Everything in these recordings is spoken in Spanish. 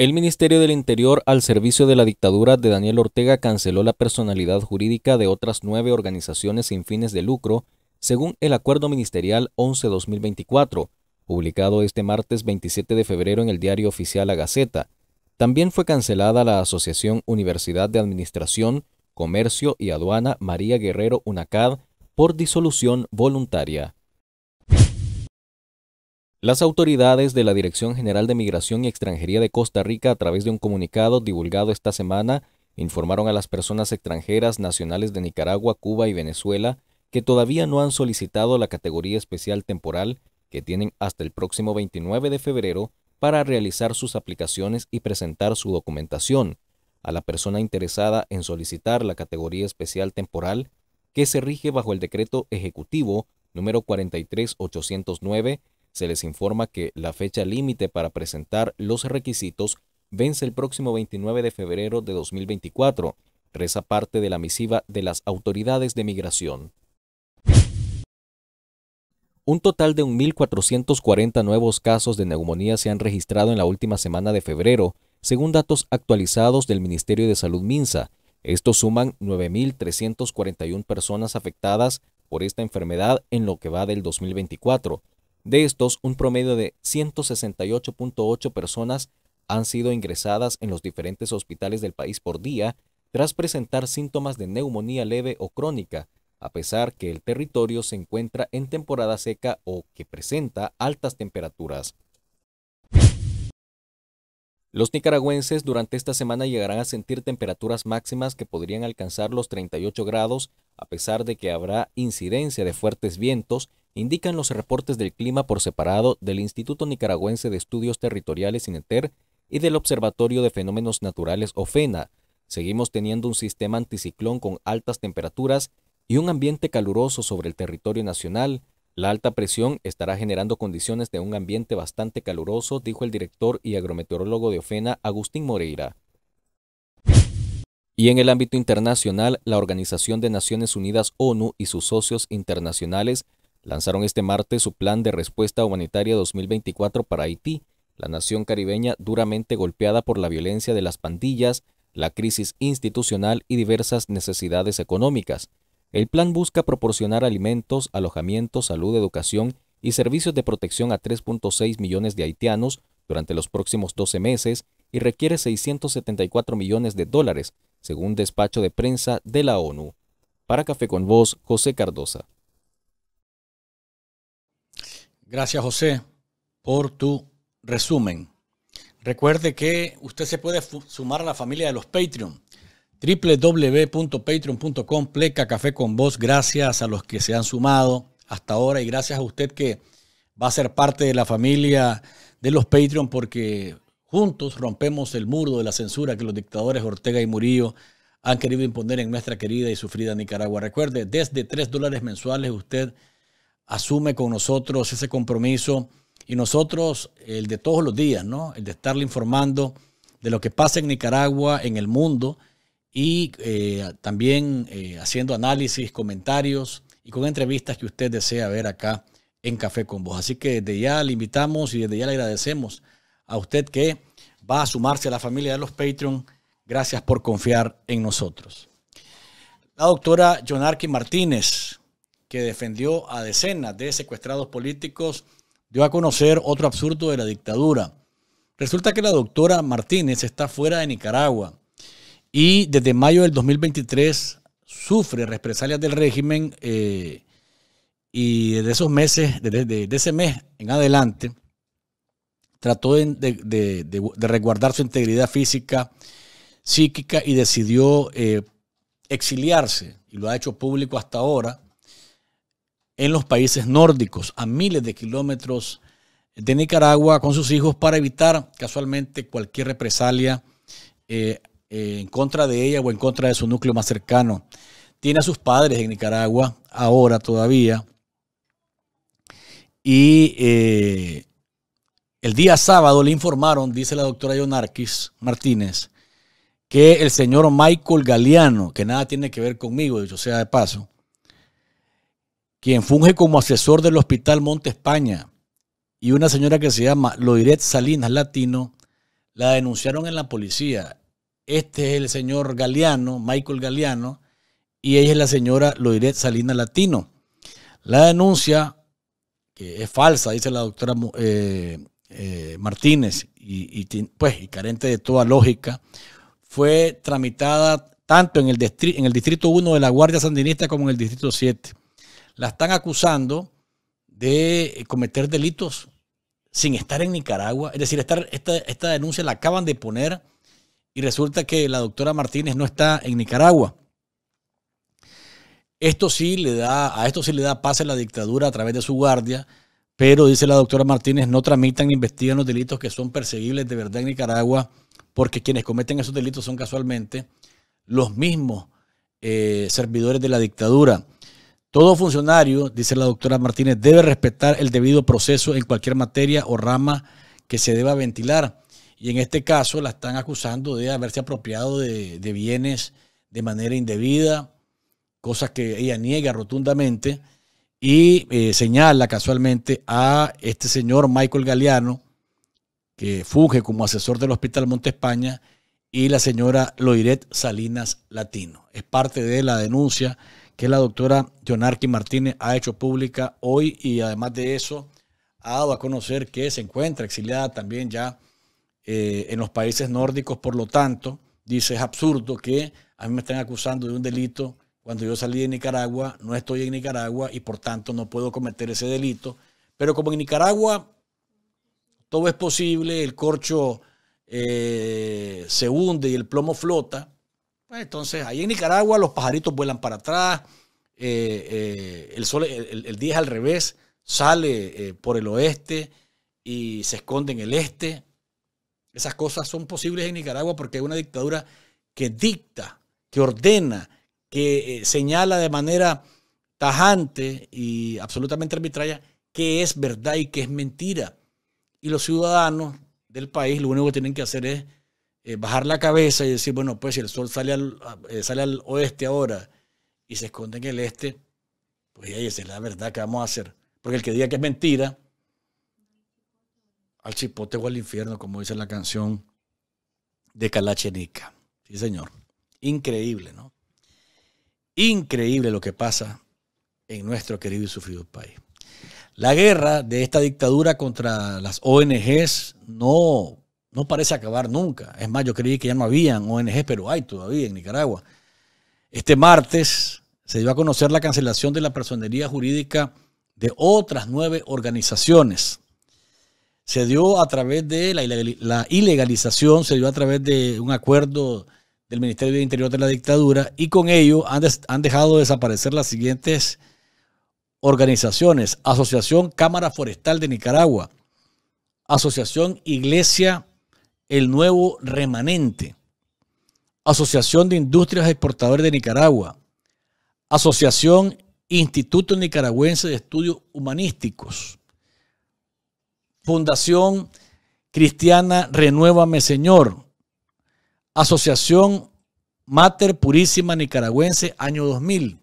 El Ministerio del Interior, al servicio de la dictadura de Daniel Ortega, canceló la personalidad jurídica de otras nueve organizaciones sin fines de lucro, según el Acuerdo Ministerial 11-2024, publicado este martes 27 de febrero en el diario oficial La Gaceta. También fue cancelada la Asociación Universidad de Administración, Comercio y Aduana María Guerrero UNACAD por disolución voluntaria. Las autoridades de la Dirección General de Migración y Extranjería de Costa Rica, a través de un comunicado divulgado esta semana, informaron a las personas extranjeras nacionales de Nicaragua, Cuba y Venezuela que todavía no han solicitado la categoría especial temporal que tienen hasta el próximo 29 de febrero para realizar sus aplicaciones y presentar su documentación. A la persona interesada en solicitar la categoría especial temporal, que se rige bajo el decreto ejecutivo número 43809 se les informa que la fecha límite para presentar los requisitos vence el próximo 29 de febrero de 2024, reza parte de la misiva de las autoridades de migración. Un total de 1.440 nuevos casos de neumonía se han registrado en la última semana de febrero, según datos actualizados del Ministerio de Salud Minsa. Estos suman 9.341 personas afectadas por esta enfermedad en lo que va del 2024, de estos, un promedio de 168.8 personas han sido ingresadas en los diferentes hospitales del país por día tras presentar síntomas de neumonía leve o crónica, a pesar que el territorio se encuentra en temporada seca o que presenta altas temperaturas. Los nicaragüenses durante esta semana llegarán a sentir temperaturas máximas que podrían alcanzar los 38 grados, a pesar de que habrá incidencia de fuertes vientos, indican los reportes del clima por separado del Instituto Nicaragüense de Estudios Territoriales INETER y del Observatorio de Fenómenos Naturales OFENA. Seguimos teniendo un sistema anticiclón con altas temperaturas y un ambiente caluroso sobre el territorio nacional, la alta presión estará generando condiciones de un ambiente bastante caluroso, dijo el director y agrometeorólogo de Ofena, Agustín Moreira. Y en el ámbito internacional, la Organización de Naciones Unidas ONU y sus socios internacionales lanzaron este martes su Plan de Respuesta Humanitaria 2024 para Haití, la nación caribeña duramente golpeada por la violencia de las pandillas, la crisis institucional y diversas necesidades económicas. El plan busca proporcionar alimentos, alojamiento, salud, educación y servicios de protección a 3.6 millones de haitianos durante los próximos 12 meses y requiere 674 millones de dólares, según despacho de prensa de la ONU. Para Café con Voz, José Cardosa. Gracias, José, por tu resumen. Recuerde que usted se puede sumar a la familia de los Patreon www.patreon.com, pleca café con vos. Gracias a los que se han sumado hasta ahora y gracias a usted que va a ser parte de la familia de los Patreon porque juntos rompemos el muro de la censura que los dictadores Ortega y Murillo han querido imponer en nuestra querida y sufrida Nicaragua. Recuerde, desde tres dólares mensuales usted asume con nosotros ese compromiso y nosotros el de todos los días, ¿no? El de estarle informando de lo que pasa en Nicaragua, en el mundo y eh, también eh, haciendo análisis, comentarios y con entrevistas que usted desea ver acá en Café con Vos. Así que desde ya le invitamos y desde ya le agradecemos a usted que va a sumarse a la familia de los Patreon. Gracias por confiar en nosotros. La doctora Jonarqui Martínez, que defendió a decenas de secuestrados políticos, dio a conocer otro absurdo de la dictadura. Resulta que la doctora Martínez está fuera de Nicaragua y desde mayo del 2023 sufre represalias del régimen eh, y desde esos meses, desde, ese mes en adelante, trató de, de, resguardar su integridad física, psíquica y decidió eh, exiliarse, y lo ha hecho público hasta ahora, en los países nórdicos, a miles de kilómetros de Nicaragua con sus hijos para evitar casualmente cualquier represalia eh, eh, en contra de ella o en contra de su núcleo más cercano. Tiene a sus padres en Nicaragua, ahora todavía. Y eh, el día sábado le informaron, dice la doctora Yonarquis Martínez, que el señor Michael Galeano, que nada tiene que ver conmigo, dicho sea de paso, quien funge como asesor del Hospital Monte España, y una señora que se llama Loiret Salinas Latino, la denunciaron en la policía este es el señor Galeano, Michael Galeano, y ella es la señora Loiret Salina Latino. La denuncia, que es falsa, dice la doctora eh, eh, Martínez, y, pues, carente de toda lógica, fue tramitada tanto en el, distrito, en 1 de la Guardia Sandinista como en el Distrito 7. La están acusando de cometer delitos sin estar en Nicaragua. Es decir, esta, esta denuncia la acaban de poner y resulta que la doctora Martínez no está en Nicaragua. Esto sí le da, a esto sí le da pase la dictadura a través de su guardia, pero dice la doctora Martínez, no tramitan ni investigan los delitos que son perseguibles de verdad en Nicaragua, porque quienes cometen esos delitos son casualmente los mismos eh, servidores de la dictadura. Todo funcionario, dice la doctora Martínez, debe respetar el debido proceso en cualquier materia o rama que se deba ventilar y en este caso la están acusando de haberse apropiado de, bienes de manera indebida, cosas que ella niega rotundamente y eh, señala casualmente a este señor Michael Galeano, que funge como asesor del Hospital Monte España, y la señora Loiret Salinas Latino. Es parte de la denuncia que la doctora Jonarqui Martínez ha hecho pública hoy y además de eso ha dado a conocer que se encuentra exiliada también ya eh, en los países nórdicos, por lo tanto, dice, es absurdo que a mí me estén acusando de un delito cuando yo salí de Nicaragua, no estoy en Nicaragua y por tanto no puedo cometer ese delito. Pero como en Nicaragua todo es posible, el corcho eh, se hunde y el plomo flota, pues entonces ahí en Nicaragua los pajaritos vuelan para atrás, eh, el, sol, el, el, día es al revés, sale por el oeste y se esconde en el este. Esas cosas son posibles en Nicaragua porque hay una dictadura que dicta, que ordena, que eh, señala de manera tajante y absolutamente arbitraria qué es verdad y qué es mentira. Y los ciudadanos del país lo único que tienen que hacer es eh, bajar la cabeza y decir, bueno, pues si el sol sale al, eh, sale al oeste ahora y se esconde en el este, pues ahí es la verdad que vamos a hacer. Porque el que diga que es mentira, al chipote o al infierno, como dice la canción de Calachenica. Sí, señor. Increíble, ¿no? Increíble lo que pasa en nuestro querido y sufrido país. La guerra de esta dictadura contra las ONGs no, no parece acabar nunca. Es más, yo creí que ya no habían ONGs, pero hay todavía en Nicaragua. Este martes se dio a conocer la cancelación de la personería jurídica de otras nueve organizaciones se dio a través de la, ilegalización, se dio a través de un acuerdo del Ministerio de Interior de la dictadura y con ello han, dejado desaparecer las siguientes organizaciones. Asociación Cámara Forestal de Nicaragua, Asociación Iglesia El Nuevo Remanente, Asociación de Industrias Exportadoras de Nicaragua, Asociación Instituto Nicaragüense de Estudios Humanísticos, Fundación Cristiana Renuévame Señor, Asociación Mater Purísima Nicaragüense, año 2000.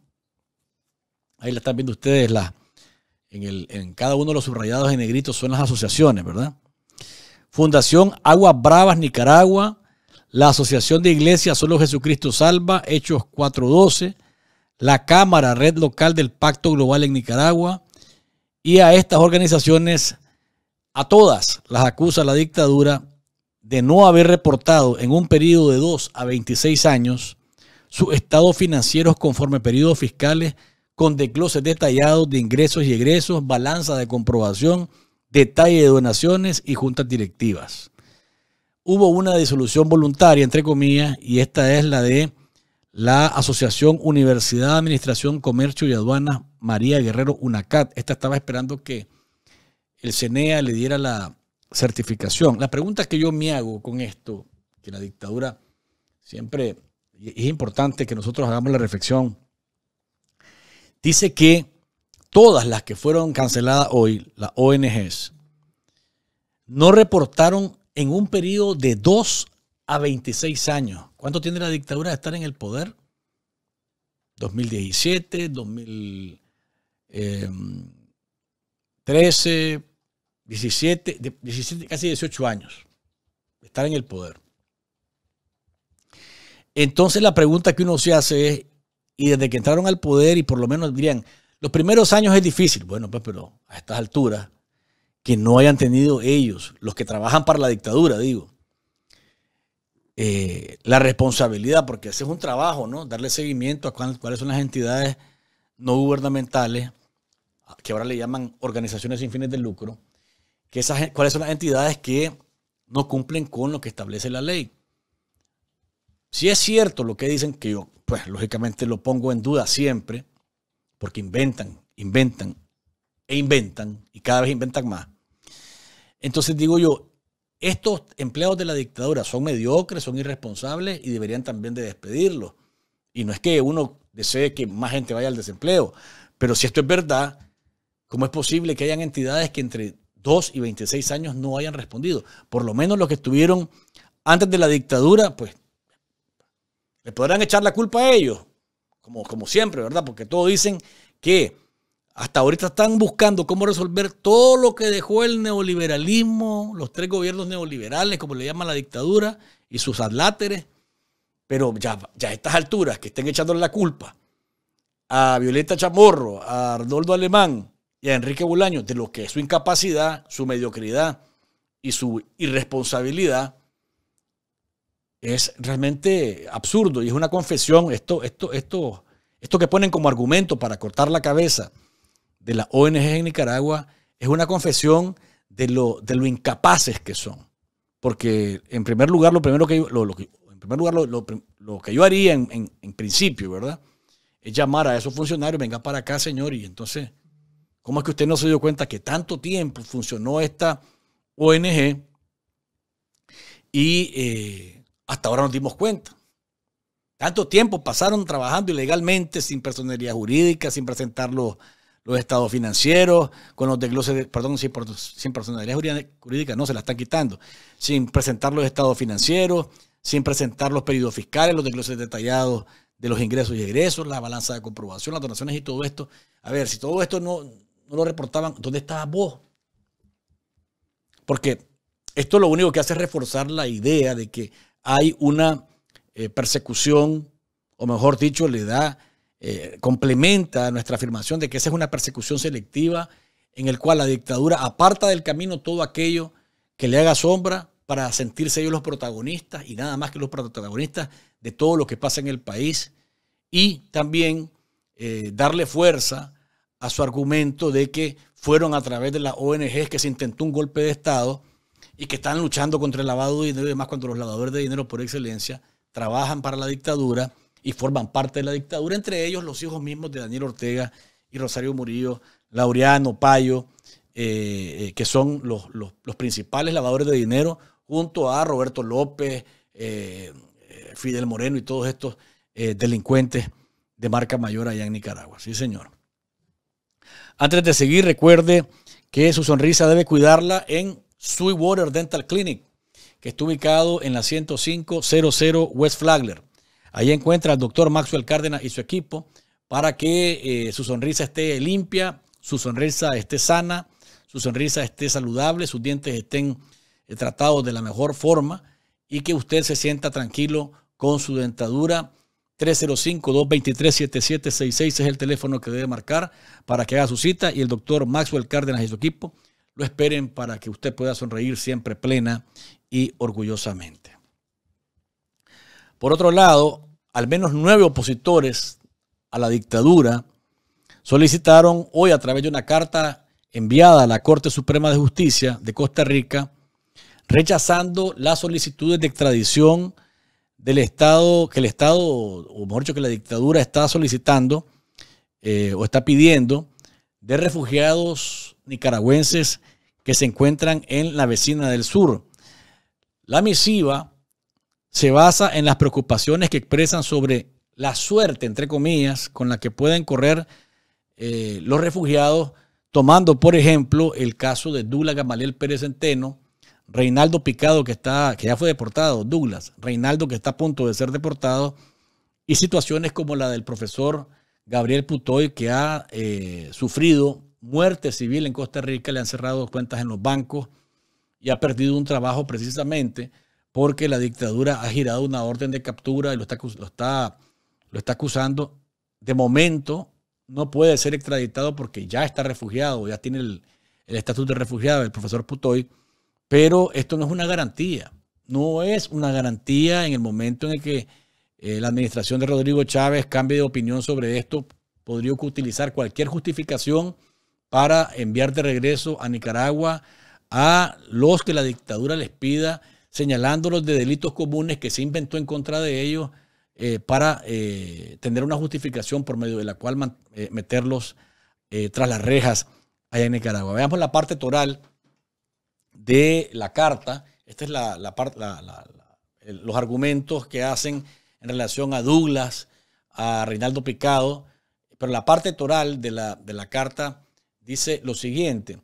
Ahí la están viendo ustedes, la, en, cada uno de los subrayados en negritos son las asociaciones, ¿verdad? Fundación Aguas Bravas Nicaragua, la Asociación de Iglesias Solo Jesucristo Salva, Hechos 412, la Cámara Red Local del Pacto Global en Nicaragua, y a estas organizaciones a todas las acusa la dictadura de no haber reportado en un periodo de 2 a 26 años sus estados financieros conforme periodos fiscales con desgloses detallados de ingresos y egresos, balanza de comprobación, detalle de donaciones y juntas directivas. Hubo una disolución voluntaria, entre comillas, y esta es la de la Asociación Universidad, Administración, Comercio y Aduanas María Guerrero UNACAT. Esta estaba esperando que el CENEA le diera la certificación. La pregunta que yo me hago con esto, que la dictadura siempre es importante que nosotros hagamos la reflexión, dice que todas las que fueron canceladas hoy, las ONGs, no reportaron en un periodo de 2 a 26 años. ¿Cuánto tiene la dictadura de estar en el poder? 2017, 2000... 13, 17, casi 18 años, estar en el poder. Entonces la pregunta que uno se hace es, y desde que entraron al poder, y por lo menos dirían, los primeros años es difícil, bueno, pues pero a estas alturas, que no hayan tenido ellos, los que trabajan para la dictadura, digo, eh, la responsabilidad, porque ese es un trabajo, ¿no? Darle seguimiento a cuáles son las entidades no gubernamentales que ahora le llaman organizaciones sin fines de lucro, que esas, cuáles son las entidades que no cumplen con lo que establece la ley. Si es cierto lo que dicen, que yo, pues lógicamente lo pongo en duda siempre, porque inventan, inventan e inventan, y cada vez inventan más. Entonces digo yo, estos empleados de la dictadura son mediocres, son irresponsables y deberían también de despedirlos. Y no es que uno desee que más gente vaya al desempleo, pero si esto es verdad, ¿Cómo es posible que hayan entidades que entre 2 y 26 años no hayan respondido? Por lo menos los que estuvieron antes de la dictadura, pues le podrán echar la culpa a ellos, como, como siempre, ¿verdad? Porque todos dicen que hasta ahorita están buscando cómo resolver todo lo que dejó el neoliberalismo, los tres gobiernos neoliberales, como le llaman la dictadura, y sus adláteres. Pero ya, ya a estas alturas que estén echándole la culpa a Violeta Chamorro, a Arnoldo Alemán, Enrique Bulaño de lo que es su incapacidad, su mediocridad y su irresponsabilidad, es realmente absurdo y es una confesión. Esto, esto, esto, esto que ponen como argumento para cortar la cabeza de la ONG en Nicaragua es una confesión de lo, de lo incapaces que son. Porque en primer lugar, lo primero que, en primer lugar, lo, que yo haría en, en, principio, ¿verdad? Es llamar a esos funcionarios, venga para acá, señor, y entonces ¿Cómo es que usted no se dio cuenta que tanto tiempo funcionó esta ONG y eh, hasta ahora nos dimos cuenta? Tanto tiempo pasaron trabajando ilegalmente, sin personería jurídica, sin presentar los, estados financieros, con los desgloses, de, perdón, sin, sin jurídica, no se la están quitando, sin presentar los estados financieros, sin presentar los periodos fiscales, los desgloses detallados de los ingresos y egresos, la balanza de comprobación, las donaciones y todo esto. A ver, si todo esto no, no lo reportaban. ¿Dónde estabas vos? Porque esto lo único que hace es reforzar la idea de que hay una eh, persecución, o mejor dicho, le da, eh, complementa nuestra afirmación de que esa es una persecución selectiva en el cual la dictadura aparta del camino todo aquello que le haga sombra para sentirse ellos los protagonistas y nada más que los protagonistas de todo lo que pasa en el país y también eh, darle fuerza a su argumento de que fueron a través de las ONGs que se intentó un golpe de Estado y que están luchando contra el lavado de dinero y demás, cuando los lavadores de dinero por excelencia trabajan para la dictadura y forman parte de la dictadura, entre ellos los hijos mismos de Daniel Ortega y Rosario Murillo, Laureano, Payo, eh, eh, que son los, principales lavadores de dinero, junto a Roberto López, eh, Fidel Moreno y todos estos delincuentes de marca mayor allá en Nicaragua. Sí, señor. Antes de seguir, recuerde que su sonrisa debe cuidarla en Sweetwater Dental Clinic, que está ubicado en la 10500 West Flagler. Ahí encuentra al doctor Maxwell Cárdenas y su equipo para que eh, su sonrisa esté limpia, su sonrisa esté sana, su sonrisa esté saludable, sus dientes estén eh, tratados de la mejor forma y que usted se sienta tranquilo con su dentadura 305-223-7766 es el teléfono que debe marcar para que haga su cita y el doctor Maxwell Cárdenas y su equipo lo esperen para que usted pueda sonreír siempre plena y orgullosamente. Por otro lado, al menos nueve opositores a la dictadura solicitaron hoy a través de una carta enviada a la Corte Suprema de Justicia de Costa Rica, rechazando las solicitudes de extradición del Estado, que el Estado, o mejor dicho, que la dictadura está solicitando eh, o está pidiendo de refugiados nicaragüenses que se encuentran en la vecina del sur. La misiva se basa en las preocupaciones que expresan sobre la suerte, entre comillas, con la que pueden correr eh, los refugiados, tomando, por ejemplo, el caso de Dula Gamaliel Pérez Centeno, Reinaldo Picado, que, está, que ya fue deportado, Douglas, Reinaldo, que está a punto de ser deportado, y situaciones como la del profesor Gabriel Putoy, que ha eh, sufrido muerte civil en Costa Rica, le han cerrado cuentas en los bancos y ha perdido un trabajo precisamente porque la dictadura ha girado una orden de captura y lo está, está, lo está acusando. De momento no puede ser extraditado porque ya está refugiado, ya tiene el, el estatus de refugiado el profesor Putoy pero esto no es una garantía. No es una garantía en el momento en el que eh, la administración de Rodrigo Chávez cambie de opinión sobre esto. Podría utilizar cualquier justificación para enviar de regreso a Nicaragua a los que la dictadura les pida, señalándolos de delitos comunes que se inventó en contra de ellos eh, para eh, tener una justificación por medio de la cual meterlos tras las rejas allá en Nicaragua. Veamos la parte toral de la carta. Esta es la, la, los argumentos que hacen en relación a Douglas, a Reinaldo Picado, pero la parte toral de la, de la carta dice lo siguiente.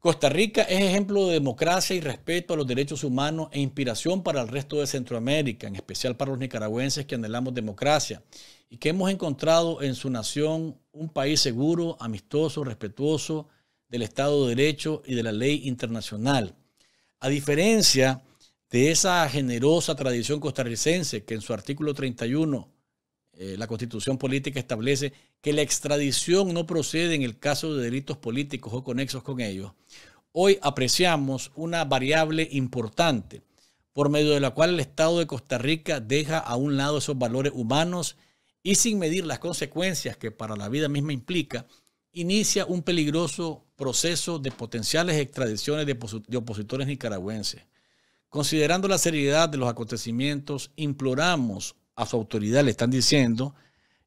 Costa Rica es ejemplo de democracia y respeto a los derechos humanos e inspiración para el resto de Centroamérica, en especial para los nicaragüenses que anhelamos democracia y que hemos encontrado en su nación un país seguro, amistoso, respetuoso, del Estado de Derecho y de la ley internacional. A diferencia de esa generosa tradición costarricense que en su artículo 31 eh, la constitución política establece que la extradición no procede en el caso de delitos políticos o conexos con ellos, hoy apreciamos una variable importante por medio de la cual el Estado de Costa Rica deja a un lado esos valores humanos y sin medir las consecuencias que para la vida misma implica, inicia un peligroso proceso de potenciales extradiciones de, opositores nicaragüenses. Considerando la seriedad de los acontecimientos, imploramos a su autoridad, le están diciendo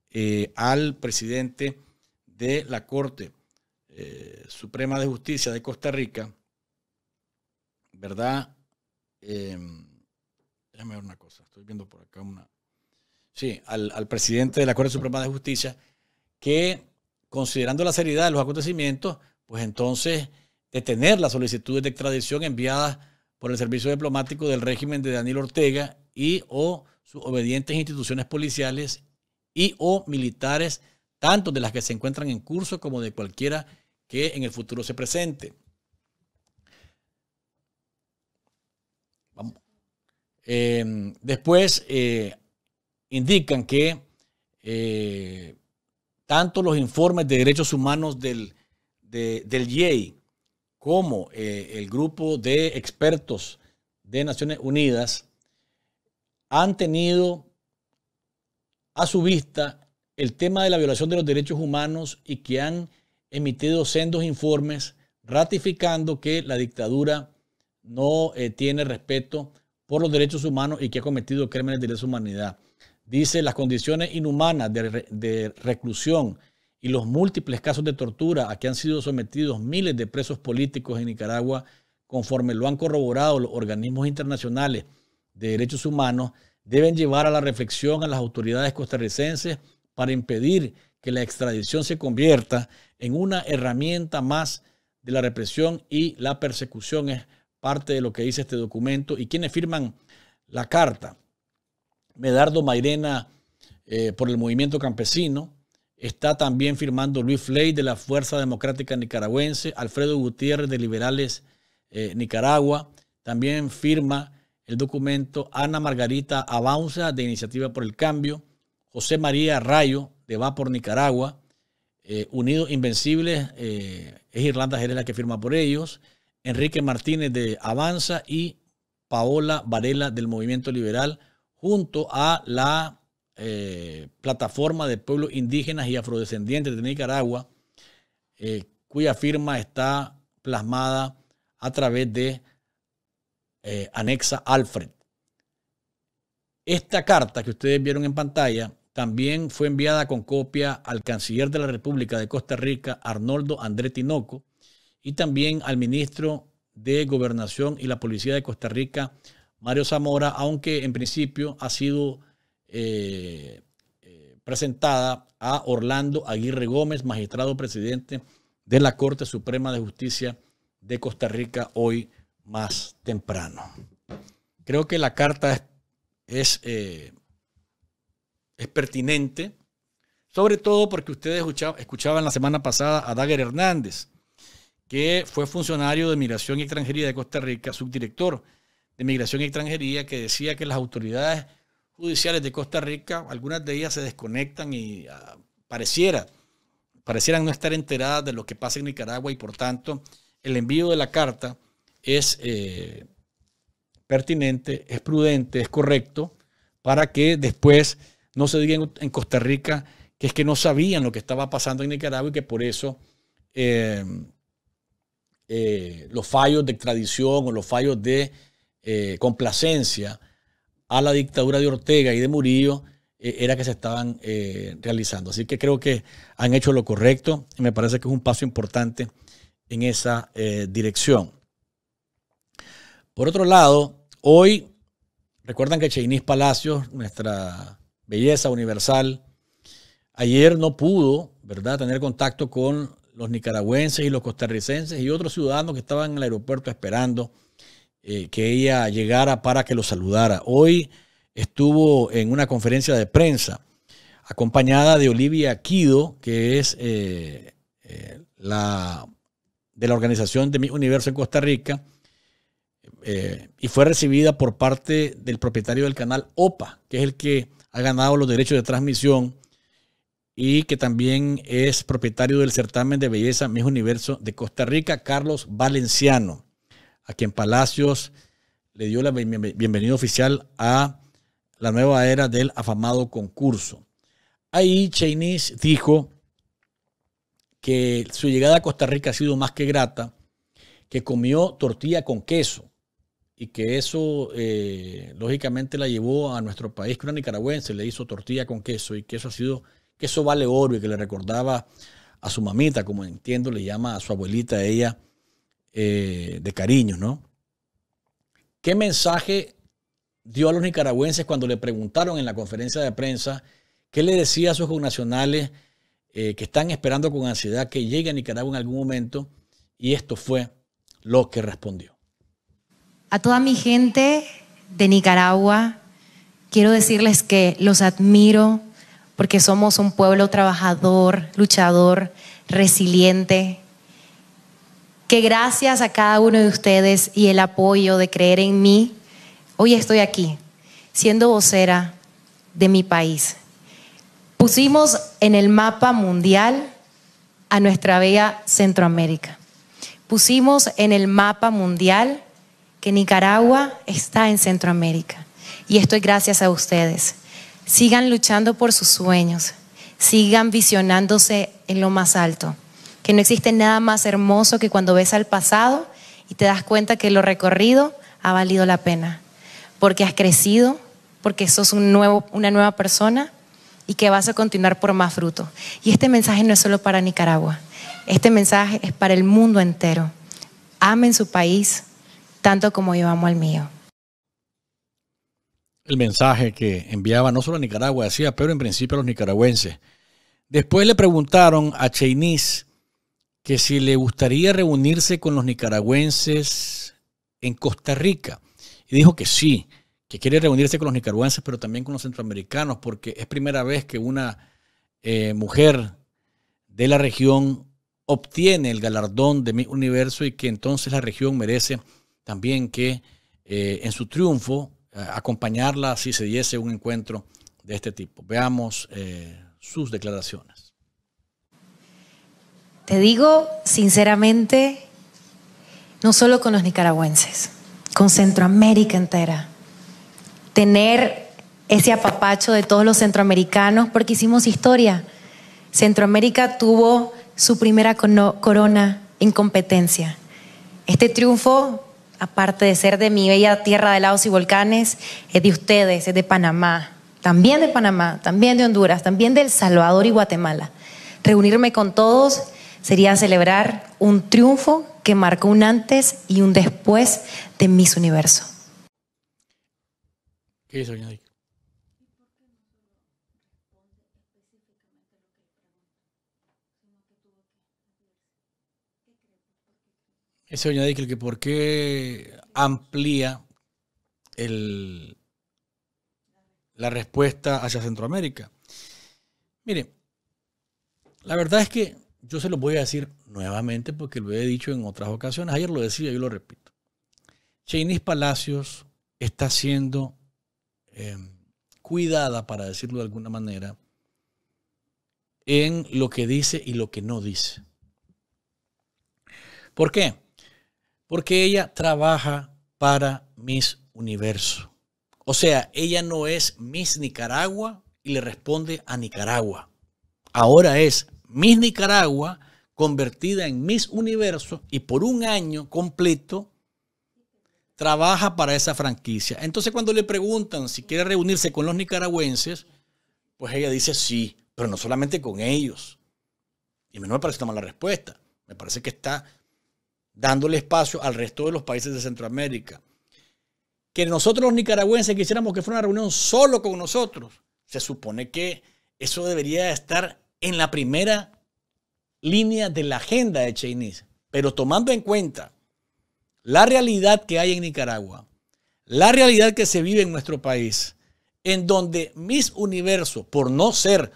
eh, al presidente de la Corte eh, Suprema de Justicia de Costa Rica, ¿verdad? Em, déjame ver una cosa, estoy viendo por acá una. Sí, al, al presidente de la Corte Suprema de Justicia, que considerando la seriedad de los acontecimientos, pues entonces detener las solicitudes de extradición enviadas por el Servicio Diplomático del régimen de Daniel Ortega y o sus obedientes instituciones policiales y o militares, tanto de las que se encuentran en curso como de cualquiera que en el futuro se presente. Eh, después eh, indican que eh, tanto los informes de derechos humanos del, de, del IEI como eh, el grupo de expertos de Naciones Unidas han tenido a su vista el tema de la violación de los derechos humanos y que han emitido sendos informes ratificando que la dictadura no eh, tiene respeto por los derechos humanos y que ha cometido crímenes de lesa humanidad. Dice, las condiciones inhumanas de, reclusión y los múltiples casos de tortura a que han sido sometidos miles de presos políticos en Nicaragua, conforme lo han corroborado los organismos internacionales de derechos humanos, deben llevar a la reflexión a las autoridades costarricenses para impedir que la extradición se convierta en una herramienta más de la represión y la persecución. Es parte de lo que dice este documento. Y quienes firman la carta Medardo Mairena eh, por el movimiento campesino. Está también firmando Luis Fley de la Fuerza Democrática Nicaragüense, Alfredo Gutiérrez de Liberales eh, Nicaragua. También firma el documento Ana Margarita Avanza de Iniciativa por el Cambio, José María Rayo de Va por Nicaragua, eh, Unidos Invencibles, es Irlanda Jerez que firma por ellos, Enrique Martínez de Avanza y Paola Varela del Movimiento Liberal junto a la eh, plataforma de pueblos indígenas y afrodescendientes de Nicaragua, eh, cuya firma está plasmada a través de eh, Anexa Alfred. Esta carta que ustedes vieron en pantalla también fue enviada con copia al canciller de la República de Costa Rica, Arnoldo André Tinoco, y también al ministro de Gobernación y la Policía de Costa Rica, Mario Zamora, aunque en principio ha sido eh, eh, presentada a Orlando Aguirre Gómez, magistrado presidente de la Corte Suprema de Justicia de Costa Rica hoy más temprano. Creo que la carta es, eh, pertinente, sobre todo porque ustedes escuchaban, la semana pasada a Dagger Hernández, que fue funcionario de Migración y Extranjería de Costa Rica, subdirector de Migración y Extranjería que decía que las autoridades judiciales de Costa Rica, algunas de ellas se desconectan y ah, pareciera, parecieran no estar enteradas de lo que pasa en Nicaragua y por tanto el envío de la carta es eh, pertinente, es prudente, es correcto para que después no se diga en, Costa Rica que es que no sabían lo que estaba pasando en Nicaragua y que por eso eh, eh, los fallos de extradición o los fallos de eh, complacencia a la dictadura de Ortega y de Murillo eh, era que se estaban eh, realizando. Así que creo que han hecho lo correcto y me parece que es un paso importante en esa dirección. Por otro lado, hoy, recuerdan que Cheinís Palacios, nuestra belleza universal, ayer no pudo, ¿verdad?, tener contacto con los nicaragüenses y los costarricenses y otros ciudadanos que estaban en el aeropuerto esperando eh, que ella llegara para que lo saludara. Hoy estuvo en una conferencia de prensa acompañada de Olivia Quido, que es eh, eh, la, de la organización de Mi Universo en Costa Rica, y fue recibida por parte del propietario del canal OPA, que es el que ha ganado los derechos de transmisión y que también es propietario del certamen de belleza Mis Universo de Costa Rica, Carlos Valenciano a quien Palacios le dio la bienvenida oficial a la nueva era del afamado concurso. Ahí Cheinis dijo que su llegada a Costa Rica ha sido más que grata, que comió tortilla con queso y que eso eh, lógicamente la llevó a nuestro país, que una nicaragüense le hizo tortilla con queso y que eso ha sido, que eso vale oro y que le recordaba a su mamita, como entiendo le llama a su abuelita ella, eh, de cariño ¿no? ¿Qué mensaje dio a los nicaragüenses cuando le preguntaron en la conferencia de prensa qué le decía a sus connacionales eh, que están esperando con ansiedad que llegue a Nicaragua en algún momento? Y esto fue lo que respondió. A toda mi gente de Nicaragua, quiero decirles que los admiro porque somos un pueblo trabajador, luchador, resiliente, que gracias a cada uno de ustedes y el apoyo de creer en mí, hoy estoy aquí, siendo vocera de mi país. Pusimos en el mapa mundial a nuestra bella Centroamérica. Pusimos en el mapa mundial que Nicaragua está en Centroamérica. Y esto es gracias a ustedes. Sigan luchando por sus sueños, sigan visionándose en lo más alto que no existe nada más hermoso que cuando ves al pasado y te das cuenta que lo recorrido ha valido la pena, porque has crecido, porque sos un nuevo, una nueva persona y que vas a continuar por más fruto. Y este mensaje no es solo para Nicaragua, este mensaje es para el mundo entero. Amen su país tanto como yo amo al mío. El mensaje que enviaba no solo a Nicaragua, decía pero en principio a los nicaragüenses. Después le preguntaron a Cheynis que si le gustaría reunirse con los nicaragüenses en Costa Rica. Y dijo que sí, que quiere reunirse con los nicaragüenses, pero también con los centroamericanos, porque es primera vez que una eh, mujer de la región obtiene el galardón de mi universo y que entonces la región merece también que eh, en su triunfo eh, acompañarla si se diese un encuentro de este tipo. Veamos sus declaraciones te digo sinceramente, no solo con los nicaragüenses, con Centroamérica entera. Tener ese apapacho de todos los centroamericanos, porque hicimos historia. Centroamérica tuvo su primera corona en competencia. Este triunfo, aparte de ser de mi bella tierra de lagos y volcanes, es de ustedes, es de Panamá, también de Panamá, también de Honduras, también de El Salvador y Guatemala. Reunirme con todos sería celebrar un triunfo que marcó un antes y un después de Miss Universo. ¿Qué ¿Qué añadir? Ese que por qué amplía la respuesta hacia Centroamérica. Mire, la verdad es que yo se lo voy a decir nuevamente porque lo he dicho en otras ocasiones. Ayer lo decía y lo repito. Cheynis Palacios está siendo em, cuidada, para decirlo de alguna manera, en lo que dice y lo que no dice. ¿Por qué? Porque ella trabaja para Miss Universo. O sea, ella no es Miss Nicaragua y le responde a Nicaragua. Ahora es Miss Nicaragua convertida en Miss Universo y por un año completo trabaja para esa franquicia. Entonces cuando le preguntan si quiere reunirse con los nicaragüenses, pues ella dice sí, pero no solamente con ellos. Y no me parece una mala respuesta, me parece que está dándole espacio al resto de los países de Centroamérica. Que nosotros los nicaragüenses quisiéramos que fuera una reunión solo con nosotros, se supone que eso debería estar en la primera línea de la agenda de Cheney, Pero tomando en cuenta la realidad que hay en Nicaragua, la realidad que se vive en nuestro país, en donde Miss Universo, por no ser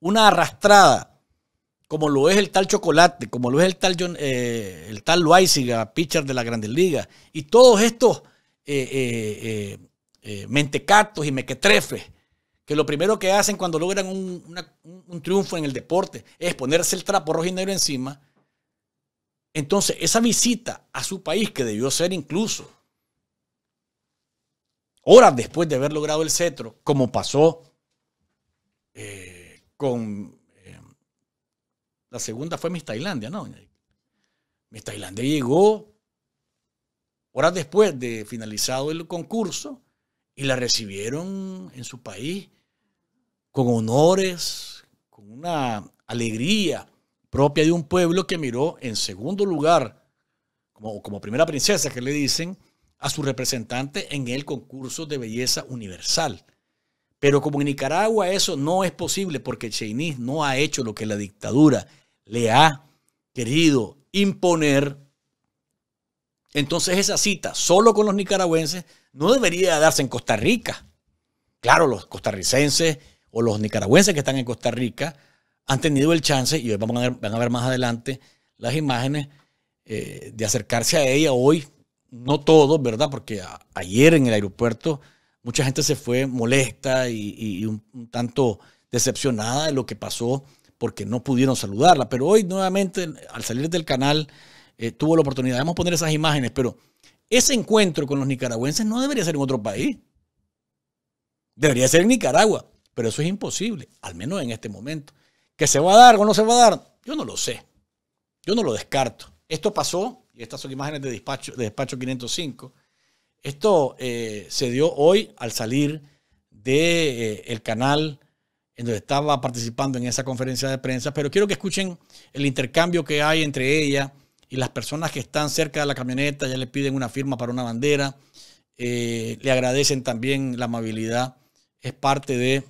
una arrastrada, como lo es el tal Chocolate, como lo es el tal, John, eh, el tal pitcher de la Grande Liga, y todos estos eh, eh, eh mentecatos y mequetrefes que lo primero que hacen cuando logran un, triunfo en el deporte es ponerse el trapo rojo y negro encima. Entonces, esa visita a su país, que debió ser incluso horas después de haber logrado el cetro, como pasó eh, con eh, la segunda fue Miss Tailandia, ¿no? Miss Tailandia llegó horas después de finalizado el concurso y la recibieron en su país con honores, con una alegría propia de un pueblo que miró en segundo lugar, como, como primera princesa que le dicen, a su representante en el concurso de belleza universal. Pero como en Nicaragua eso no es posible porque Cheinís no ha hecho lo que la dictadura le ha querido imponer, entonces esa cita solo con los nicaragüenses no debería darse en Costa Rica. Claro, los costarricenses o los nicaragüenses que están en Costa Rica han tenido el chance, y hoy vamos a ver, van a ver más adelante las imágenes, eh, de acercarse a ella hoy, no todos, ¿verdad? Porque ayer en el aeropuerto mucha gente se fue molesta y, un, tanto decepcionada de lo que pasó porque no pudieron saludarla. Pero hoy nuevamente, al salir del canal, eh, tuvo la oportunidad. Vamos a poner esas imágenes, pero ese encuentro con los nicaragüenses no debería ser en otro país. Debería ser en Nicaragua. Pero eso es imposible, al menos en este momento. ¿Que se va a dar o no se va a dar? Yo no lo sé. Yo no lo descarto. Esto pasó, y estas son imágenes de despacho, de despacho 505. Esto eh, se dio hoy al salir del de, eh, el canal en donde estaba participando en esa conferencia de prensa, pero quiero que escuchen el intercambio que hay entre ella y las personas que están cerca de la camioneta, ya le piden una firma para una bandera, eh, le agradecen también la amabilidad, es parte de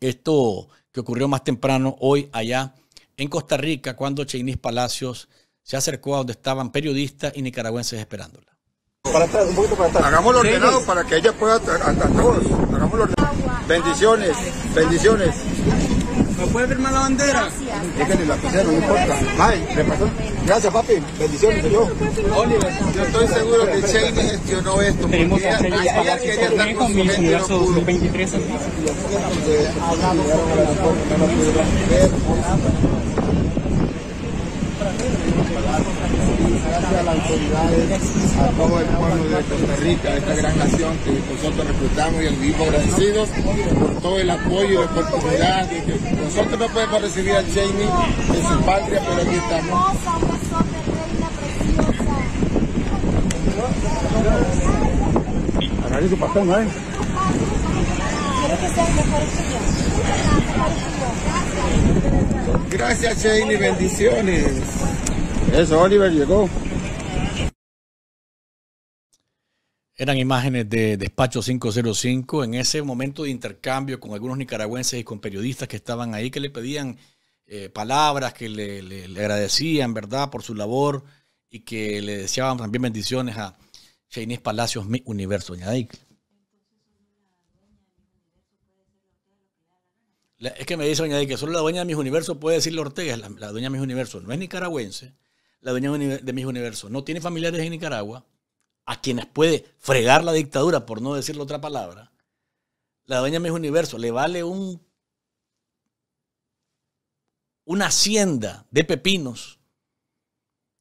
esto que ocurrió más temprano hoy allá en Costa Rica, cuando Cheinis Palacios se acercó a donde estaban periodistas y nicaragüenses esperándola. Para atrás, un para Hagámoslo ordenado para que ella pueda todos. ordenado. Bendiciones, bendiciones. ¿Me puede firmar la bandera? Gracias. la pizarra, no importa. Ay, Gracias, papi. Bendiciones, señor. Oliver, yo estoy seguro que Shane gestionó esto. Tenemos que ella quería estar con mi Ya no los 23 años gracias a las autoridades, a todo el pueblo de Costa Rica, a esta gran nación que nosotros reclutamos y vivimos agradecidos por todo el apoyo y la oportunidad. nosotros no podemos recibir a Jamie en su patria, pero aquí estamos. Gracias, Jamie, bendiciones. Eso, Oliver llegó. Eran imágenes de Despacho 505 en ese momento de intercambio con algunos nicaragüenses y con periodistas que estaban ahí que le pedían eh, palabras, que le, agradecían, ¿verdad?, por su labor y que le deseaban también bendiciones a Shainis Palacios, mi universo, doña Es que me dice Doña Dick que solo la dueña de mis universos puede decirle Ortega, la, la dueña de mis universos, no es nicaragüense, la dueña de mis universos, no tiene familiares en Nicaragua, a quienes puede fregar la dictadura, por no decirle otra palabra, la dueña de mis universos le vale un una hacienda de pepinos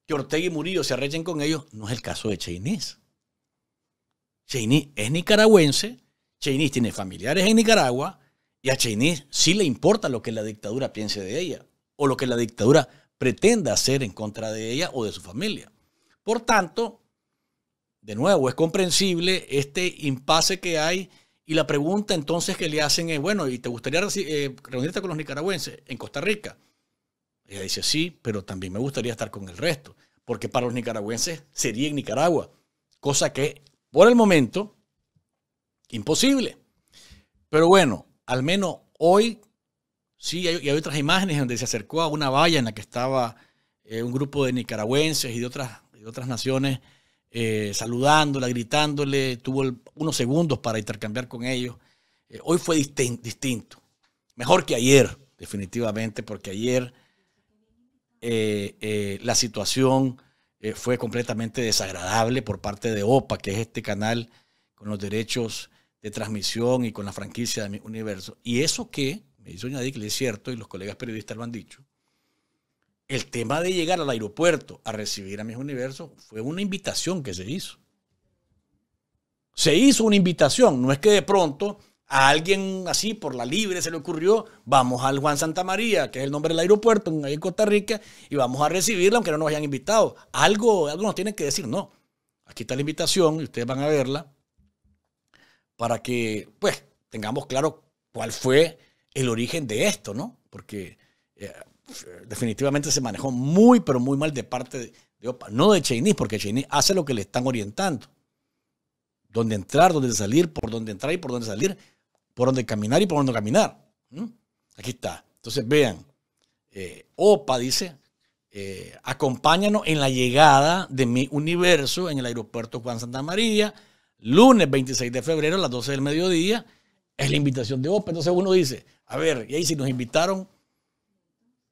que Ortega y Murillo se arrechen con ellos, no es el caso de Cheinís. Cheinís es nicaragüense, Cheinís tiene familiares en Nicaragua y a Cheinís sí le importa lo que la dictadura piense de ella o lo que la dictadura pretenda hacer en contra de ella o de su familia. Por tanto, de nuevo, es comprensible este impasse que hay y la pregunta entonces que le hacen es, bueno, ¿y te gustaría eh, reunirte con los nicaragüenses en Costa Rica? Ella dice, sí, pero también me gustaría estar con el resto, porque para los nicaragüenses sería en Nicaragua, cosa que por el momento imposible. Pero bueno, al menos hoy Sí, hay, y hay otras imágenes donde se acercó a una valla en la que estaba eh, un grupo de nicaragüenses y de otras, otras naciones eh, saludándola, gritándole, tuvo unos segundos para intercambiar con ellos. Eh, hoy fue distinto, mejor que ayer, definitivamente, porque ayer la situación fue completamente desagradable por parte de OPA, que es este canal con los derechos de transmisión y con la franquicia de mi universo. Y eso que hizo añadir que es cierto, y los colegas periodistas lo han dicho, el tema de llegar al aeropuerto a recibir a mis universos fue una invitación que se hizo. Se hizo una invitación, no es que de pronto a alguien así por la libre se le ocurrió, vamos al Juan Santa María, que es el nombre del aeropuerto en Costa Rica, y vamos a recibirla aunque no nos hayan invitado. Algo, algo nos tienen que decir, no. Aquí está la invitación y ustedes van a verla para que pues tengamos claro cuál fue el origen de esto, ¿no? Porque eh, definitivamente se manejó muy, pero muy mal de parte de, OPA, no de Cheney, porque Cheney hace lo que le están orientando. Dónde entrar, dónde salir, por dónde entrar y por dónde salir, por dónde caminar y por dónde caminar. Aquí está. Entonces vean, eh, OPA dice, eh, acompáñanos en la llegada de mi universo en el aeropuerto Juan Santa María, lunes 26 de febrero a las 12 del mediodía, es la invitación de OPA. Entonces uno dice, a ver, y ahí si nos invitaron,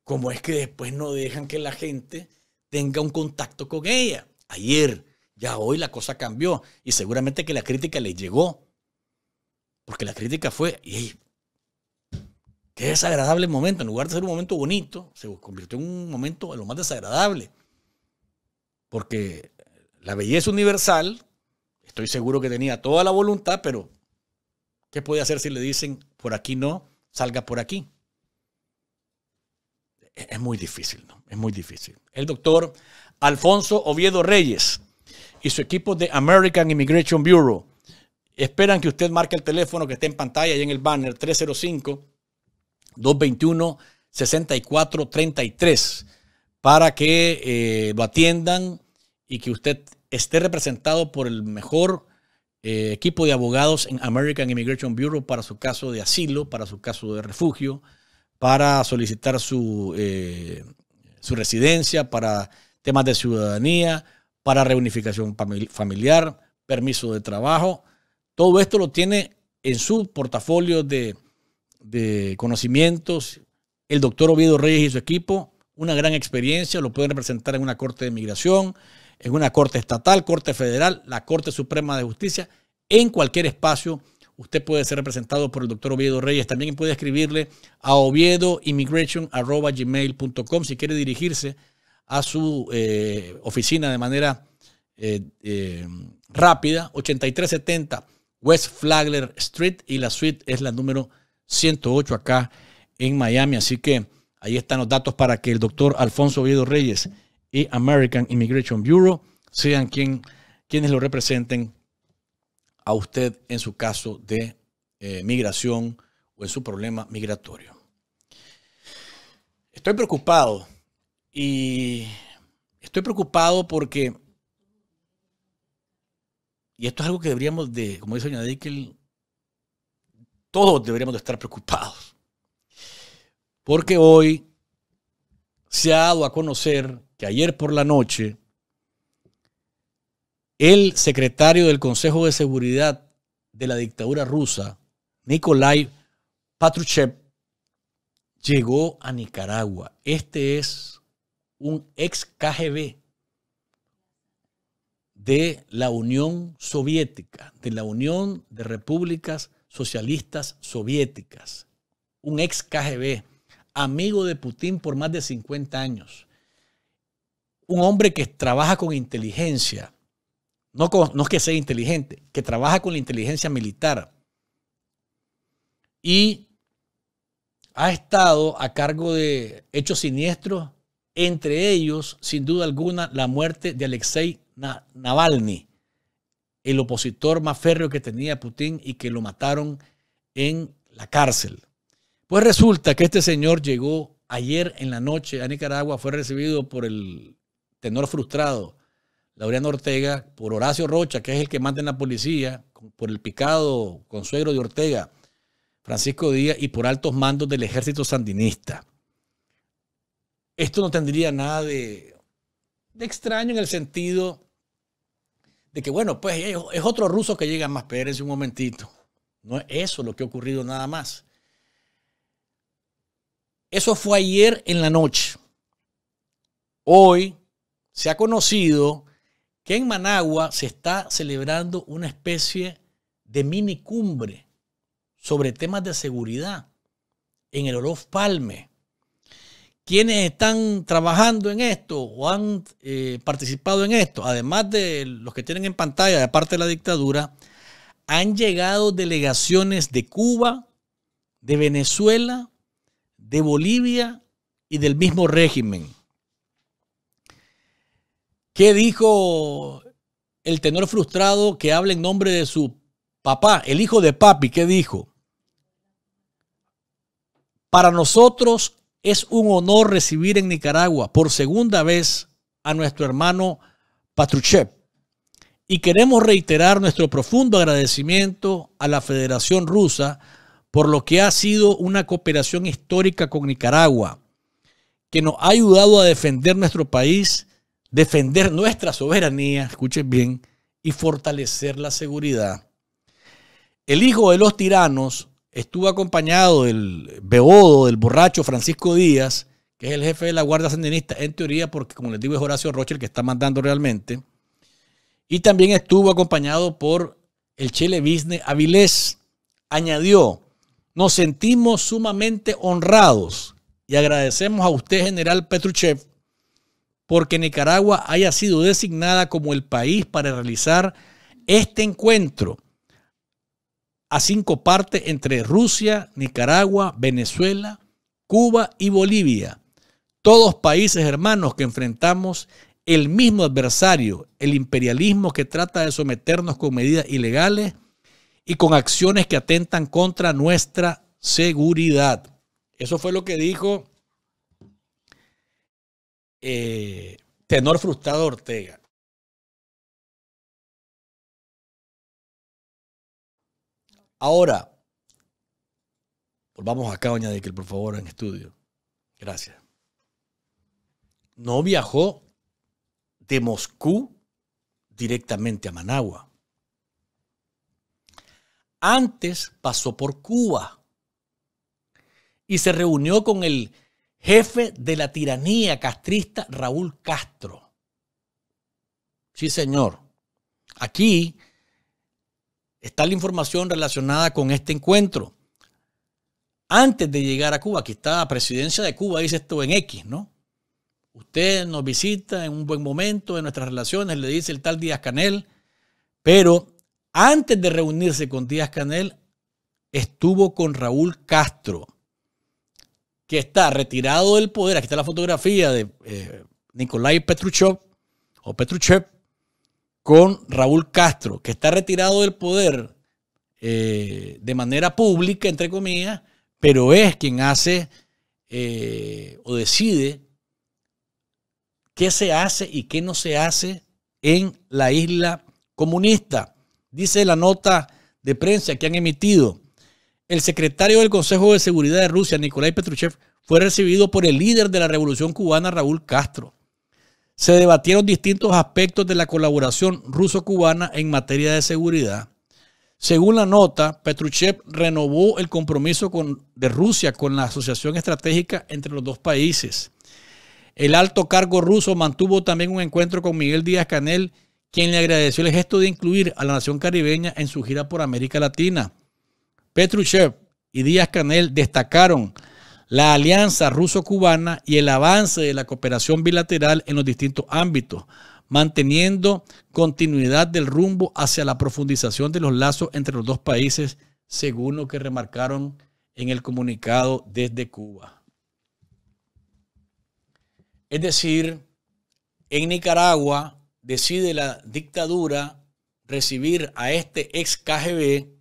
¿cómo es que después no dejan que la gente tenga un contacto con ella? Ayer, ya hoy la cosa cambió y seguramente que la crítica le llegó. Porque la crítica fue, y qué desagradable momento. En lugar de ser un momento bonito, se convirtió en un momento a lo más desagradable. Porque la belleza universal, estoy seguro que tenía toda la voluntad, pero ¿qué puede hacer si le dicen por aquí no? salga por aquí. E-, es muy difícil, ¿no? Es muy difícil. El doctor Alfonso Oviedo Reyes y su equipo de American Immigration Bureau esperan que usted marque el teléfono que está en pantalla y en el banner 305 221 6433 para que eh, lo atiendan y que usted esté representado por el mejor eh, equipo de abogados en American Immigration Bureau para su caso de asilo, para su caso de refugio, para solicitar su, eh, su residencia, para temas de ciudadanía, para reunificación familiar, permiso de trabajo. Todo esto lo tiene en su portafolio de, conocimientos el doctor Oviedo Reyes y su equipo. Una gran experiencia, lo pueden representar en una corte de migración, en una corte estatal, corte federal, la Corte Suprema de Justicia, en cualquier espacio. Usted puede ser representado por el doctor Oviedo Reyes. También puede escribirle a oviedoimmigration.com si quiere dirigirse a su eh, oficina de manera eh, eh, rápida. 8370 West Flagler Street y la suite es la número 108 acá en Miami. Así que ahí están los datos para que el doctor Alfonso Oviedo Reyes American Immigration Bureau, sean quien, quienes lo representen a usted en su caso de eh, migración o en su problema migratorio. Estoy preocupado y estoy preocupado porque, y esto es algo que deberíamos de, como dice doña Dickel, todos deberíamos de estar preocupados. Porque hoy se ha dado a conocer que ayer por la noche el secretario del Consejo de Seguridad de la dictadura rusa, Nikolai Patrushev, llegó a Nicaragua. Este es un ex KGB de la Unión Soviética, de la Unión de Repúblicas Socialistas Soviéticas, un ex KGB, amigo de Putin por más de 50 años un hombre que trabaja con inteligencia, no, es que sea inteligente, que trabaja con la inteligencia militar y ha estado a cargo de hechos siniestros, entre ellos, sin duda alguna, la muerte de Alexei Navalny, el opositor más férreo que tenía Putin y que lo mataron en la cárcel. Pues resulta que este señor llegó ayer en la noche a Nicaragua, fue recibido por el tenor frustrado, Laureano Ortega, por Horacio Rocha, que es el que manda en la policía, por el picado consuegro de Ortega, Francisco Díaz, y por altos mandos del ejército sandinista. Esto no tendría nada de, extraño en el sentido de que, bueno, pues es otro ruso que llega más, Pérez un momentito. No es eso lo que ha ocurrido nada más. Eso fue ayer en la noche. Hoy se ha conocido que en Managua se está celebrando una especie de mini cumbre sobre temas de seguridad en el Oroz Palme. Quienes están trabajando en esto o han eh, participado en esto, además de los que tienen en pantalla, de parte de la dictadura, han llegado delegaciones de Cuba, de Venezuela, de Bolivia y del mismo régimen. ¿Qué dijo el tenor frustrado que habla en nombre de su papá, el hijo de papi? ¿Qué dijo? Para nosotros es un honor recibir en Nicaragua por segunda vez a nuestro hermano Patruchev y queremos reiterar nuestro profundo agradecimiento a la Federación Rusa por lo que ha sido una cooperación histórica con Nicaragua, que nos ha ayudado a defender nuestro país defender nuestra soberanía, escuchen bien, y fortalecer la seguridad. El hijo de los tiranos estuvo acompañado del beodo, del borracho Francisco Díaz, que es el jefe de la Guardia Sandinista, en teoría, porque como les digo es Horacio Roche el que está mandando realmente, y también estuvo acompañado por el Chile Bisne Avilés. Añadió, nos sentimos sumamente honrados y agradecemos a usted, general Petruchev, porque Nicaragua haya sido designada como el país para realizar este encuentro a cinco partes entre Rusia, Nicaragua, Venezuela, Cuba y Bolivia. Todos países hermanos que enfrentamos el mismo adversario, el imperialismo que trata de someternos con medidas ilegales y con acciones que atentan contra nuestra seguridad. Eso fue lo que dijo eh, tenor frustrado Ortega. Ahora, volvamos acá, doña que por favor, en estudio. Gracias. No viajó de Moscú directamente a Managua. Antes pasó por Cuba y se reunió con el jefe de la tiranía castrista Raúl Castro. Sí, señor. Aquí está la información relacionada con este encuentro. Antes de llegar a Cuba, aquí está la presidencia de Cuba, dice esto en X, ¿no? Usted nos visita en un buen momento de nuestras relaciones, le dice el tal Díaz Canel, pero antes de reunirse con Díaz Canel, estuvo con Raúl Castro que está retirado del poder. Aquí está la fotografía de eh, Nikolai Petruchev o Petruchev con Raúl Castro, que está retirado del poder eh, de manera pública, entre comillas, pero es quien hace eh, o decide qué se hace y qué no se hace en la isla comunista. Dice la nota de prensa que han emitido el secretario del Consejo de Seguridad de Rusia, Nikolai Petruchev, fue recibido por el líder de la Revolución Cubana, Raúl Castro. Se debatieron distintos aspectos de la colaboración ruso-cubana en materia de seguridad. Según la nota, Petruchev renovó el compromiso de Rusia con la asociación estratégica entre los dos países. El alto cargo ruso mantuvo también un encuentro con Miguel Díaz Canel, quien le agradeció el gesto de incluir a la nación caribeña en su gira por América Latina. Petrushev y Díaz Canel destacaron la alianza ruso-cubana y el avance de la cooperación bilateral en los distintos ámbitos, manteniendo continuidad del rumbo hacia la profundización de los lazos entre los dos países, según lo que remarcaron en el comunicado desde Cuba. Es decir, en Nicaragua decide la dictadura recibir a este ex KGB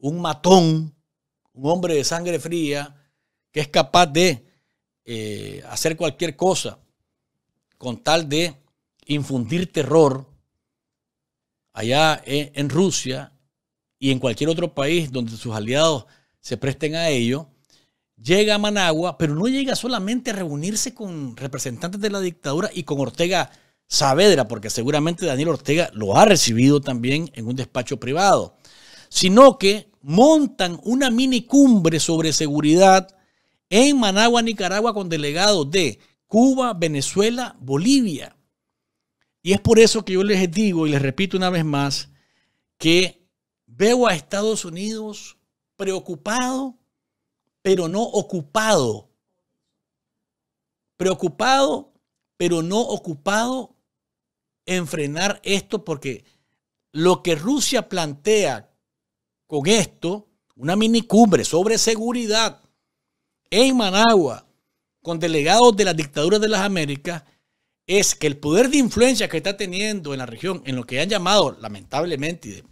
un matón, un hombre de sangre fría, que es capaz de eh, hacer cualquier cosa con tal de infundir terror allá en, eh, en Rusia y en cualquier otro país donde sus aliados se presten a ello, llega a Managua, pero no llega solamente a reunirse con representantes de la dictadura y con Ortega Saavedra, porque seguramente Daniel Ortega lo ha recibido también en un despacho privado, sino que montan una mini cumbre sobre seguridad en Managua, Nicaragua, con delegados de Cuba, Venezuela, Bolivia. Y es por eso que yo les digo y les repito una vez más que veo a Estados Unidos preocupado, pero no ocupado. Preocupado, pero no ocupado en frenar esto porque lo que Rusia plantea con esto una minicumbre sobre seguridad en Managua con delegados de las dictaduras de las Américas es que el poder de influencia que está teniendo en la región, en lo que han llamado lamentablemente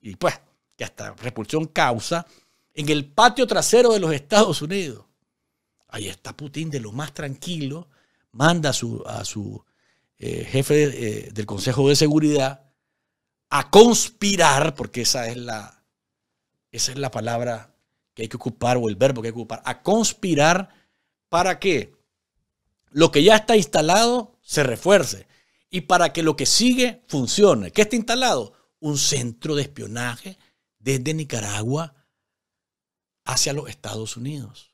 y, pues que hasta repulsión causa, en el patio trasero de los Estados Unidos. Ahí está Putin de lo más tranquilo, manda a su, a su eh, jefe eh, del Consejo de Seguridad a conspirar, porque esa es la, esa es la palabra que hay que ocupar o el verbo que hay que ocupar. A conspirar para que lo que ya está instalado se refuerce y para que lo que sigue funcione. ¿Qué está instalado? Un centro de espionaje desde Nicaragua hacia los Estados Unidos.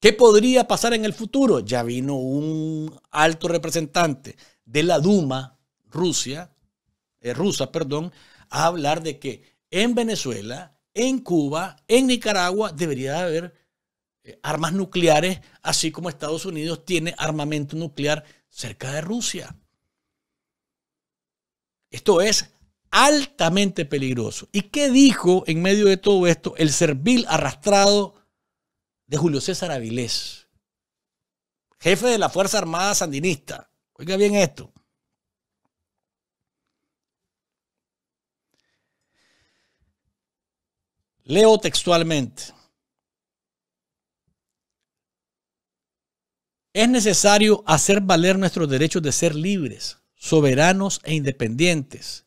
¿Qué podría pasar en el futuro? Ya vino un alto representante de la Duma, Rusia, eh, rusa, perdón, a hablar de que en Venezuela, en Cuba, en Nicaragua, debería haber eh, armas nucleares, así como Estados Unidos tiene armamento nuclear cerca de Rusia. Esto es altamente peligroso. ¿Y qué dijo en medio de todo esto el servil arrastrado de Julio César Avilés, jefe de la Fuerza Armada Sandinista? Oiga bien esto. Leo textualmente. Es necesario hacer valer nuestros derechos de ser libres, soberanos e independientes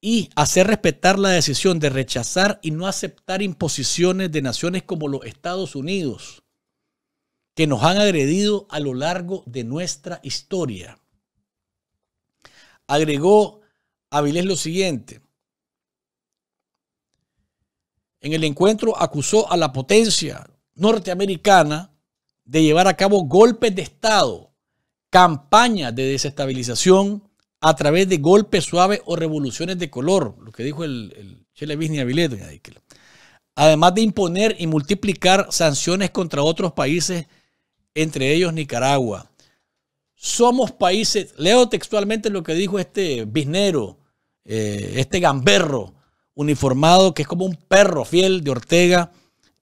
y hacer respetar la decisión de rechazar y no aceptar imposiciones de naciones como los Estados Unidos, que nos han agredido a lo largo de nuestra historia. Agregó Avilés lo siguiente, en el encuentro acusó a la potencia norteamericana de llevar a cabo golpes de Estado, campañas de desestabilización a través de golpes suaves o revoluciones de color, lo que dijo el, el Avileto. además de imponer y multiplicar sanciones contra otros países, entre ellos Nicaragua. Somos países, leo textualmente lo que dijo este bisnero, eh, este gamberro, uniformado, que es como un perro fiel de Ortega,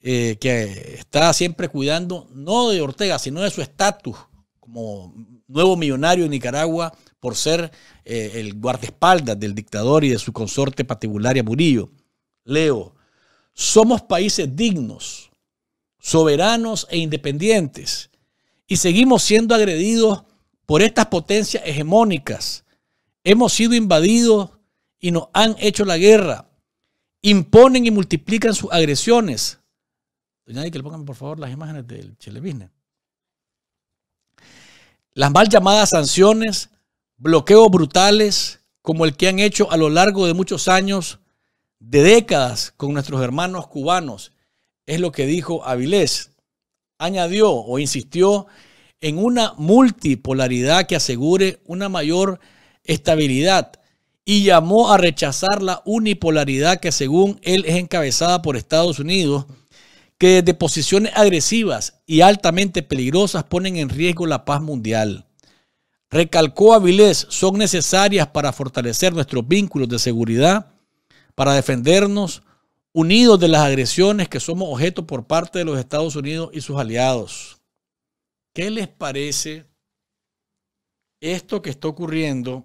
eh, que está siempre cuidando, no de Ortega, sino de su estatus como nuevo millonario en Nicaragua por ser eh, el guardaespaldas del dictador y de su consorte patibularia Murillo. Leo, somos países dignos, soberanos e independientes, y seguimos siendo agredidos por estas potencias hegemónicas. Hemos sido invadidos y nos han hecho la guerra imponen y multiplican sus agresiones. Doña que le pongan por favor las imágenes del Chilevine. Las mal llamadas sanciones, bloqueos brutales, como el que han hecho a lo largo de muchos años, de décadas, con nuestros hermanos cubanos, es lo que dijo Avilés. Añadió o insistió en una multipolaridad que asegure una mayor estabilidad y llamó a rechazar la unipolaridad que según él es encabezada por Estados Unidos, que desde posiciones agresivas y altamente peligrosas ponen en riesgo la paz mundial. Recalcó Avilés, son necesarias para fortalecer nuestros vínculos de seguridad, para defendernos unidos de las agresiones que somos objeto por parte de los Estados Unidos y sus aliados. ¿Qué les parece esto que está ocurriendo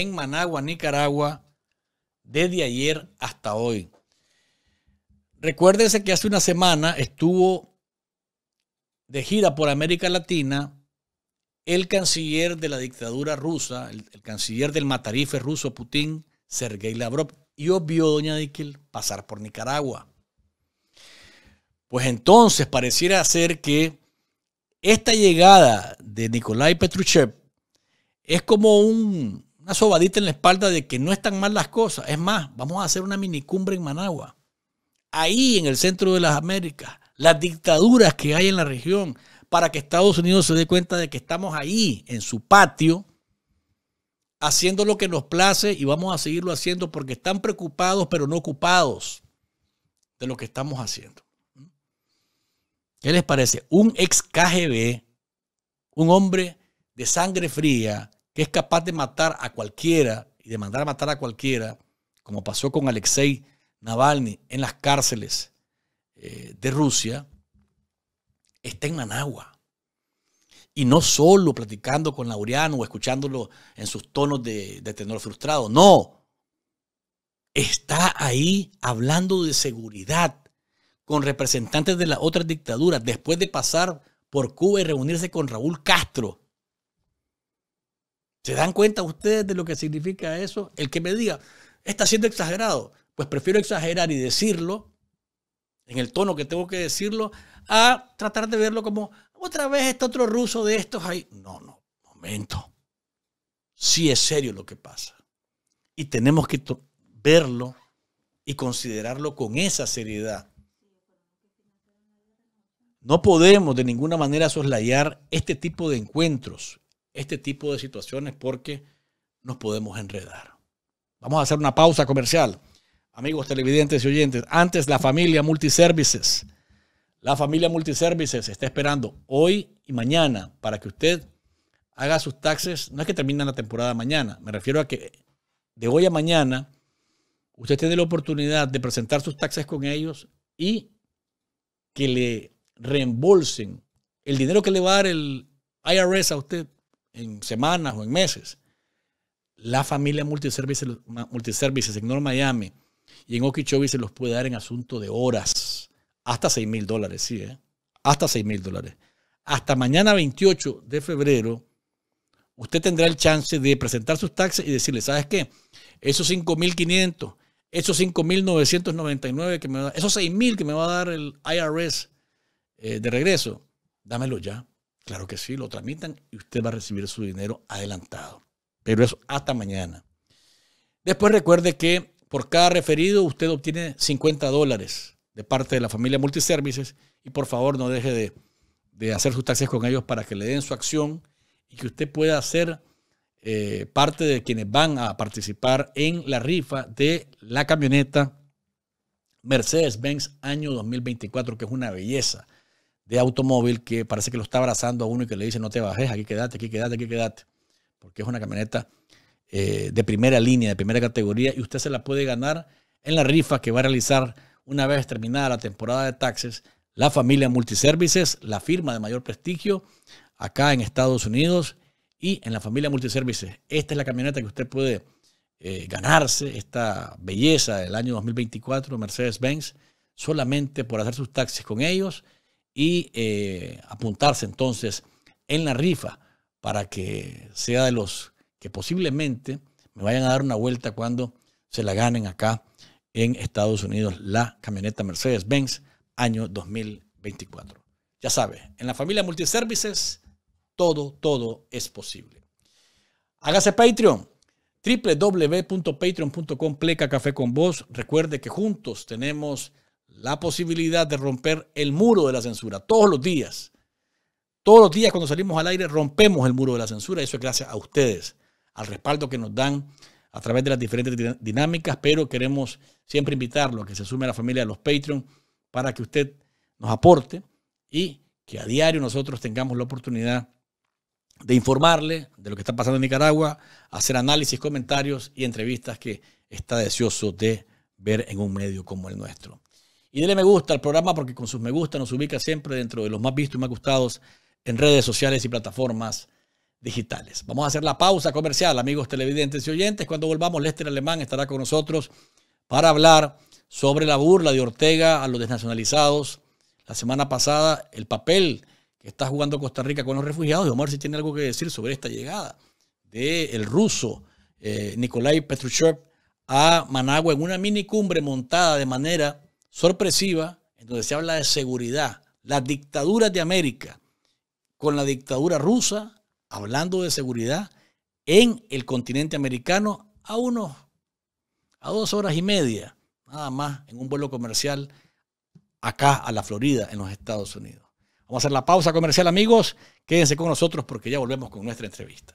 en Managua, Nicaragua, desde ayer hasta hoy. Recuérdense que hace una semana estuvo de gira por América Latina el canciller de la dictadura rusa, el, canciller del matarife ruso Putin, Sergei Lavrov, y obvio, doña Dickel, pasar por Nicaragua. Pues entonces pareciera ser que esta llegada de Nikolai Petruchev es como un, una sobadita en la espalda de que no están mal las cosas. Es más, vamos a hacer una minicumbre en Managua. Ahí en el centro de las Américas, las dictaduras que hay en la región, para que Estados Unidos se dé cuenta de que estamos ahí, en su patio, haciendo lo que nos place y vamos a seguirlo haciendo porque están preocupados pero no ocupados de lo que estamos haciendo. ¿Qué les parece? Un ex KGB, un hombre de sangre fría que es capaz de matar a cualquiera y de mandar a matar a cualquiera, como pasó con Alexei Navalny en las cárceles eh, de Rusia, está en Managua. Y no solo platicando con Laureano o escuchándolo en sus tonos de, de tenor frustrado, no. Está ahí hablando de seguridad con representantes de las otras dictaduras después de pasar por Cuba y reunirse con Raúl Castro ¿Se dan cuenta ustedes de lo que significa eso? El que me diga, está siendo exagerado, pues prefiero exagerar y decirlo en el tono que tengo que decirlo a tratar de verlo como otra vez este otro ruso de estos ahí. No, no, momento. Sí es serio lo que pasa. Y tenemos que verlo y considerarlo con esa seriedad. No podemos de ninguna manera soslayar este tipo de encuentros este tipo de situaciones porque nos podemos enredar. Vamos a hacer una pausa comercial. Amigos televidentes y oyentes, antes la familia Multiservices. La familia Multiservices está esperando hoy y mañana para que usted haga sus taxes. No es que termine la temporada mañana, me refiero a que de hoy a mañana usted tiene la oportunidad de presentar sus taxes con ellos y que le reembolsen el dinero que le va a dar el IRS a usted en semanas o en meses. La familia multiservices, en North Miami y en Okeechobee se los puede dar en asunto de horas. Hasta 6 mil dólares, sí, ¿eh? Hasta 6 mil dólares. Hasta mañana 28 de febrero, usted tendrá el chance de presentar sus taxes y decirle, ¿sabes qué? Esos 5.500, esos 5.999 que me va a dar, esos mil que me va a dar el IRS eh, de regreso, dámelo ya. Claro que sí, lo tramitan y usted va a recibir su dinero adelantado. Pero eso hasta mañana. Después recuerde que por cada referido usted obtiene 50 dólares de parte de la familia Multiservices y por favor no deje de, hacer sus taxes con ellos para que le den su acción y que usted pueda ser eh, parte de quienes van a participar en la rifa de la camioneta Mercedes-Benz año 2024, que es una belleza de automóvil que parece que lo está abrazando a uno y que le dice no te bajes, aquí quédate, aquí quédate, aquí quédate, porque es una camioneta eh, de primera línea, de primera categoría, y usted se la puede ganar en la rifa que va a realizar una vez terminada la temporada de taxis la familia Multiservices, la firma de mayor prestigio acá en Estados Unidos y en la familia Multiservices. Esta es la camioneta que usted puede eh, ganarse, esta belleza del año 2024, Mercedes-Benz, solamente por hacer sus taxis con ellos y eh, apuntarse entonces en la rifa para que sea de los que posiblemente me vayan a dar una vuelta cuando se la ganen acá en Estados Unidos la camioneta Mercedes-Benz año 2024. Ya sabe, en la familia Multiservices todo, todo es posible. Hágase Patreon www.patreon.com pleca café con vos. Recuerde que juntos tenemos la posibilidad de romper el muro de la censura todos los días. Todos los días cuando salimos al aire rompemos el muro de la censura. Eso es gracias a ustedes, al respaldo que nos dan a través de las diferentes dinámicas, pero queremos siempre invitarlo a que se sume a la familia de los Patreon para que usted nos aporte y que a diario nosotros tengamos la oportunidad de informarle de lo que está pasando en Nicaragua, hacer análisis, comentarios y entrevistas que está deseoso de ver en un medio como el nuestro. Y dele me gusta al programa porque con sus me gusta nos ubica siempre dentro de los más vistos y más gustados en redes sociales y plataformas digitales. Vamos a hacer la pausa comercial, amigos televidentes y oyentes. Cuando volvamos, Lester Alemán estará con nosotros para hablar sobre la burla de Ortega a los desnacionalizados. La semana pasada, el papel que está jugando Costa Rica con los refugiados. Y ver si tiene algo que decir sobre esta llegada del ruso eh, Nikolai Petrushev a Managua en una mini cumbre montada de manera sorpresiva, en donde se habla de seguridad, las dictaduras de América, con la dictadura rusa, hablando de seguridad en el continente americano a unos, a dos horas y media, nada más, en un vuelo comercial acá a la Florida, en los Estados Unidos. Vamos a hacer la pausa comercial, amigos. Quédense con nosotros porque ya volvemos con nuestra entrevista.